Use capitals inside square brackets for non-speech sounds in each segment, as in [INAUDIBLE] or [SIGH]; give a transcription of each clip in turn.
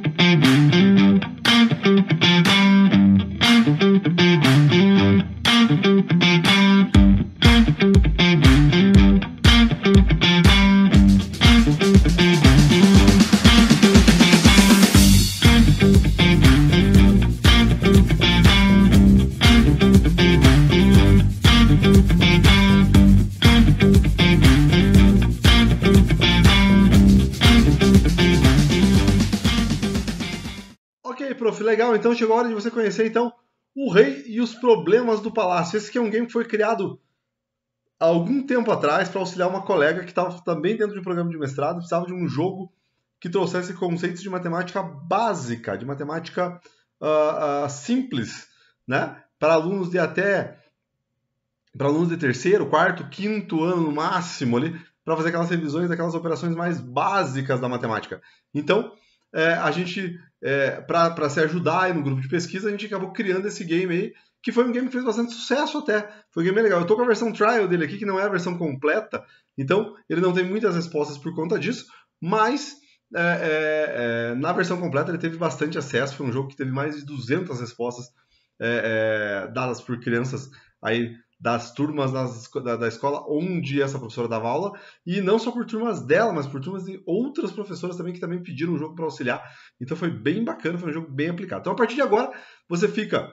Thank you. Legal, então chegou a hora de você conhecer então O Rei e os Problemas do Palácio. Esse é um game que foi criado há algum tempo atrás para auxiliar uma colega que estava também dentro de um programa de mestrado, precisava de um jogo que trouxesse conceitos de matemática básica, de matemática uh, uh, simples, né? Para alunos de até para alunos de terceiro, quarto, quinto ano no máximo ali, para fazer aquelas revisões daquelas operações mais básicas da matemática. Então, é, a gente, é, para se ajudar aí no grupo de pesquisa, a gente acabou criando esse game aí, que foi um game que fez bastante sucesso até. Foi um game bem legal. Eu estou com a versão trial dele aqui, que não é a versão completa, então ele não tem muitas respostas por conta disso, mas é, é, é, na versão completa ele teve bastante acesso, foi um jogo que teve mais de 200 respostas é, é, dadas por crianças aí das turmas das, da, da, escola onde essa professora dava aula, e não só por turmas dela, mas por turmas de outras professoras também que também pediram o jogo para auxiliar. Então foi bem bacana, foi um jogo bem aplicado. Então a partir de agora você fica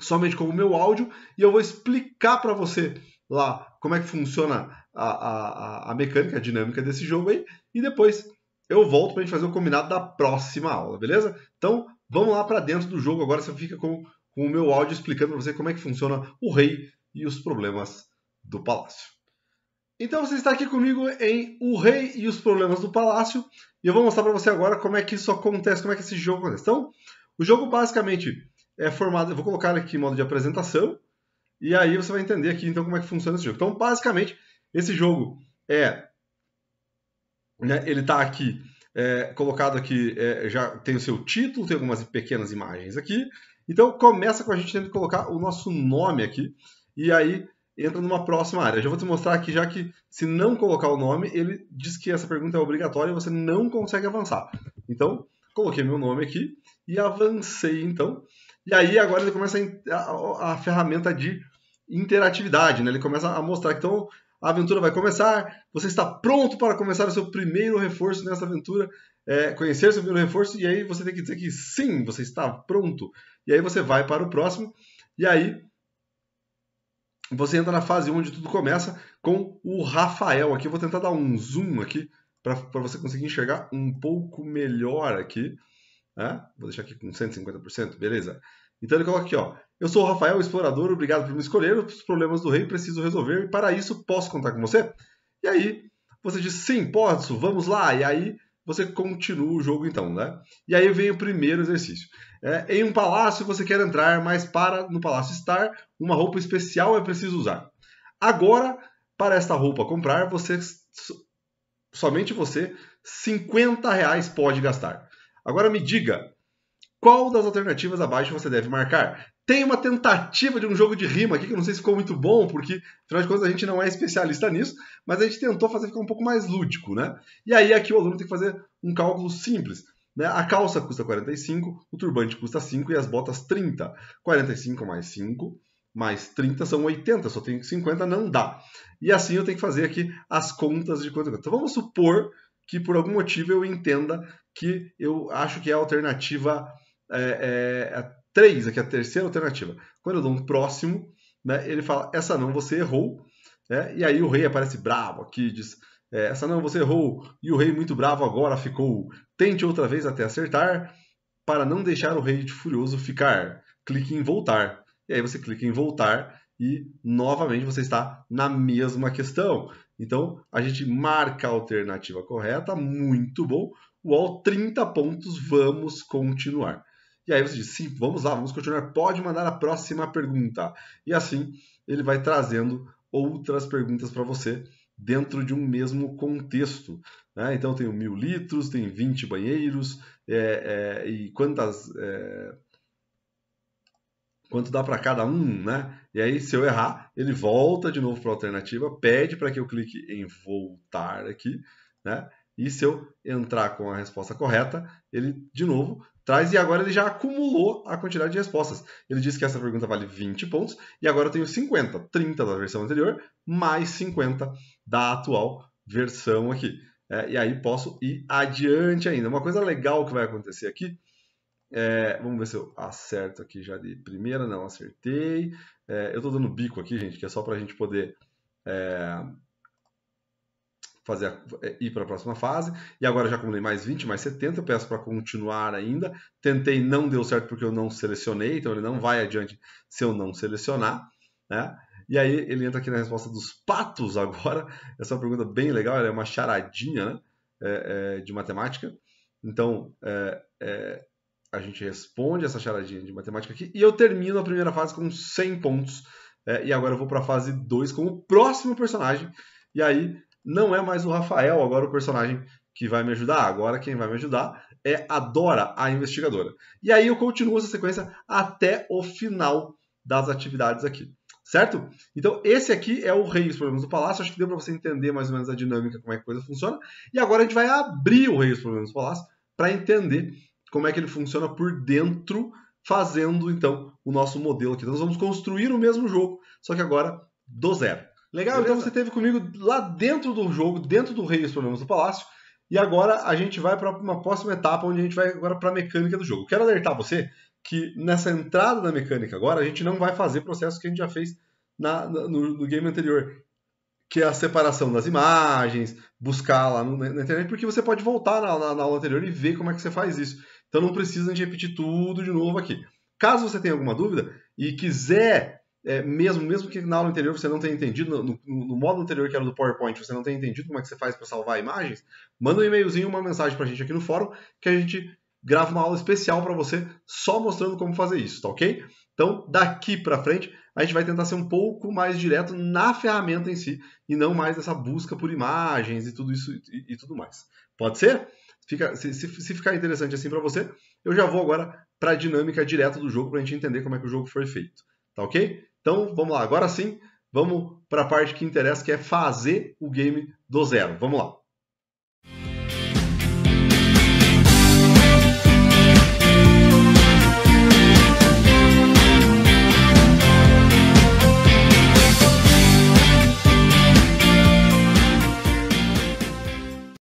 somente com o meu áudio e eu vou explicar para você lá como é que funciona a, a, a mecânica, a dinâmica desse jogo aí, e depois eu volto para a gente fazer o combinado da próxima aula, beleza? Então vamos lá para dentro do jogo agora, você fica com, com o meu áudio explicando para você como é que funciona o rei e os problemas do palácio. Então você está aqui comigo em O Rei e os Problemas do Palácio e eu vou mostrar para você agora como é que isso acontece, como é que esse jogo acontece. Então, o jogo basicamente é formado, eu vou colocar aqui modo de apresentação e aí você vai entender aqui então como é que funciona esse jogo. Então, basicamente, esse jogo é né, ele está aqui é, colocado aqui, é, já tem o seu título, tem algumas pequenas imagens aqui. Então começa com a gente tendo que colocar o nosso nome aqui e aí entra numa próxima área. Já vou te mostrar aqui, já que se não colocar o nome, ele diz que essa pergunta é obrigatória e você não consegue avançar. Então, coloquei meu nome aqui e avancei então. E aí agora ele começa a, a, a ferramenta de interatividade, né? Ele começa a mostrar que então a aventura vai começar, você está pronto para começar o seu primeiro reforço nessa aventura, é, conhecer seu primeiro reforço, e aí você tem que dizer que sim, você está pronto. E aí você vai para o próximo, e aí você entra na fase onde tudo começa com o Rafael aqui. Eu vou tentar dar um zoom aqui para você conseguir enxergar um pouco melhor aqui. Né? Vou deixar aqui com 150%, beleza? Então ele coloca aqui, ó. Eu sou o Rafael, explorador, obrigado por me escolher. Os problemas do rei preciso resolver e para isso posso contar com você? E aí você diz, sim, posso, vamos lá. E aí você continua o jogo então, né? E aí vem o primeiro exercício. É, em um palácio você quer entrar, mas para no palácio estar, uma roupa especial é preciso usar. Agora, para esta roupa comprar, você somente você 50 reais pode gastar. Agora me diga, qual das alternativas abaixo você deve marcar? Tem uma tentativa de um jogo de rima aqui que eu não sei se ficou muito bom, porque afinal de contas a gente não é especialista nisso, mas a gente tentou fazer ficar um pouco mais lúdico, né? E aí aqui o aluno tem que fazer um cálculo simples. Né? A calça custa 45, o turbante custa 5 e as botas 30. 45 mais 5 mais 30 são 80, só tem 50, não dá. E assim eu tenho que fazer aqui as contas de quanto custa. Então vamos supor que por algum motivo eu entenda que eu acho que é a alternativa é, é, 3, é aqui é a terceira alternativa. Quando eu dou um próximo, né, ele fala, essa não, você errou. Né? E aí o rei aparece bravo aqui, diz, é, essa não, você errou. E o rei muito bravo agora ficou. Tente outra vez até acertar. Para não deixar o rei de furioso ficar, clique em voltar. E aí você clica em voltar e novamente você está na mesma questão. Então a gente marca a alternativa correta, muito bom. UOL 30 pontos, vamos continuar. E aí você diz, sim, vamos lá, vamos continuar, pode mandar a próxima pergunta. E assim ele vai trazendo outras perguntas para você dentro de um mesmo contexto. Né? Então, tenho mil litros, tem 20 banheiros, é, é, e quantas. É, quanto dá para cada um, né? E aí, se eu errar, ele volta de novo para a alternativa, pede para que eu clique em voltar aqui, né? E se eu entrar com a resposta correta, ele de novo traz e agora ele já acumulou a quantidade de respostas. Ele disse que essa pergunta vale 20 pontos e agora eu tenho 50, 30 da versão anterior mais 50 da atual versão aqui. É, e aí posso ir adiante ainda. Uma coisa legal que vai acontecer aqui, é, vamos ver se eu acerto aqui já de primeira, não acertei. É, eu estou dando bico aqui, gente, que é só para a gente poder é, fazer a, é, ir para a próxima fase. E agora já acumulei mais 20, mais 70, eu peço para continuar ainda. Tentei, não deu certo porque eu não selecionei, então ele não vai adiante se eu não selecionar. Né? E aí ele entra aqui na resposta dos patos agora. [LAUGHS] Essa é uma pergunta bem legal, ela é uma charadinha né? é, é, de matemática. Então, é, é a gente responde essa charadinha de matemática aqui. E eu termino a primeira fase com 100 pontos. É, e agora eu vou para a fase 2 com o próximo personagem. E aí não é mais o Rafael agora o personagem que vai me ajudar. Agora quem vai me ajudar é a Dora, a investigadora. E aí eu continuo essa sequência até o final das atividades aqui. Certo? Então, esse aqui é o rei dos problemas do palácio. Acho que deu para você entender mais ou menos a dinâmica, como é que a coisa funciona. E agora a gente vai abrir o rei dos problemas do palácio para entender como é que ele funciona por dentro, fazendo então o nosso modelo aqui. Então, nós vamos construir o mesmo jogo, só que agora do zero. Legal? Então, Beleza. Então você esteve comigo lá dentro do jogo, dentro do Rei dos Problemas do Palácio. E agora a gente vai para uma próxima etapa, onde a gente vai agora para a mecânica do jogo. Quero alertar você que nessa entrada da mecânica agora, a gente não vai fazer processos que a gente já fez na, no, no, game anterior, que é a separação das imagens, buscar lá no, na internet, porque você pode voltar na, na, na, aula anterior e ver como é que você faz isso. Então não precisa de repetir tudo de novo aqui. Caso você tenha alguma dúvida e quiser, é, mesmo, mesmo que na aula anterior você não tenha entendido, no, no, módulo anterior que era do PowerPoint, você não tenha entendido como é que você faz para salvar imagens, manda um e-mailzinho, uma mensagem para a gente aqui no fórum, que a gente gravo uma aula especial para você só mostrando como fazer isso, tá ok? Então, daqui para frente, a gente vai tentar ser um pouco mais direto na ferramenta em si e não mais essa busca por imagens e tudo isso e, e tudo mais. Pode ser? Fica, se, se, se ficar interessante assim para você, eu já vou agora para a dinâmica direta do jogo para a gente entender como é que o jogo foi feito, tá ok? Então, vamos lá. Agora sim, vamos para a parte que interessa, que é fazer o game do zero. Vamos lá.